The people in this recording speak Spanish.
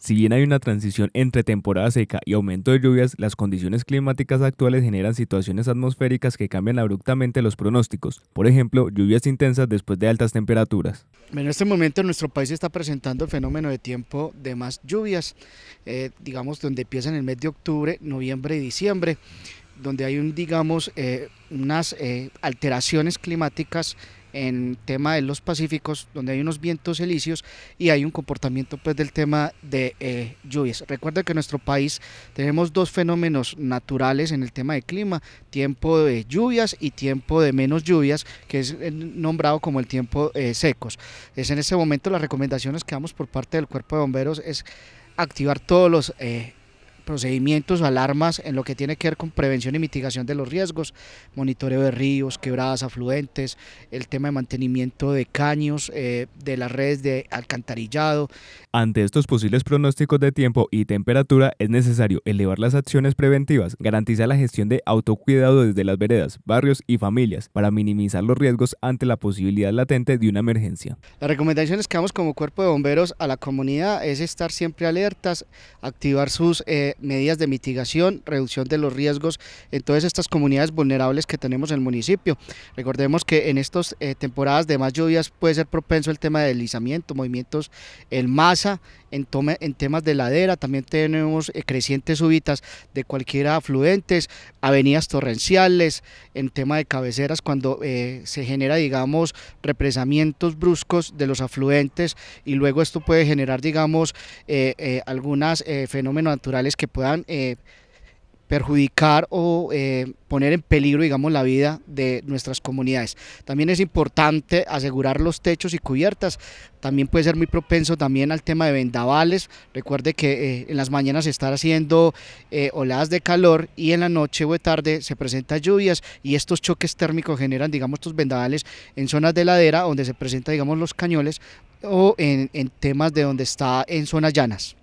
Si bien hay una transición entre temporada seca y aumento de lluvias, las condiciones climáticas actuales generan situaciones atmosféricas que cambian abruptamente los pronósticos, por ejemplo, lluvias intensas después de altas temperaturas. En este momento nuestro país está presentando el fenómeno de tiempo de más lluvias, eh, digamos, donde empiezan el mes de octubre, noviembre y diciembre, donde hay, un, digamos, eh, unas eh, alteraciones climáticas en tema de los pacíficos, donde hay unos vientos helicios y hay un comportamiento pues del tema de eh, lluvias. Recuerda que en nuestro país tenemos dos fenómenos naturales en el tema de clima, tiempo de lluvias y tiempo de menos lluvias, que es eh, nombrado como el tiempo eh, secos. Es en ese momento las recomendaciones que damos por parte del cuerpo de bomberos es activar todos los procedimientos, alarmas en lo que tiene que ver con prevención y mitigación de los riesgos, monitoreo de ríos, quebradas, afluentes, el tema de mantenimiento de caños, eh, de las redes de alcantarillado. Ante estos posibles pronósticos de tiempo y temperatura es necesario elevar las acciones preventivas, garantizar la gestión de autocuidado desde las veredas, barrios y familias para minimizar los riesgos ante la posibilidad latente de una emergencia. Las recomendaciones que damos como cuerpo de bomberos a la comunidad es estar siempre alertas, activar sus eh, medidas de mitigación, reducción de los riesgos en todas estas comunidades vulnerables que tenemos en el municipio. Recordemos que en estas eh, temporadas de más lluvias puede ser propenso el tema de deslizamiento, movimientos en masa, en, en temas de ladera, también tenemos eh, crecientes súbitas de cualquiera afluentes, avenidas torrenciales, en tema de cabeceras cuando eh, se genera, digamos, represamientos bruscos de los afluentes y luego esto puede generar, digamos, eh, algunos fenómenos naturales que puedan perjudicar o eh, poner en peligro, digamos, la vida de nuestras comunidades. También es importante asegurar los techos y cubiertas. También puede ser muy propenso también al tema de vendavales. Recuerde que eh, en las mañanas se están haciendo eh, de calor y en la noche o tarde se presentan lluvias y estos choques térmicos generan, digamos, estos vendavales en zonas de ladera donde se presentan, digamos, los cañones o en, en temas de donde está en zonas llanas.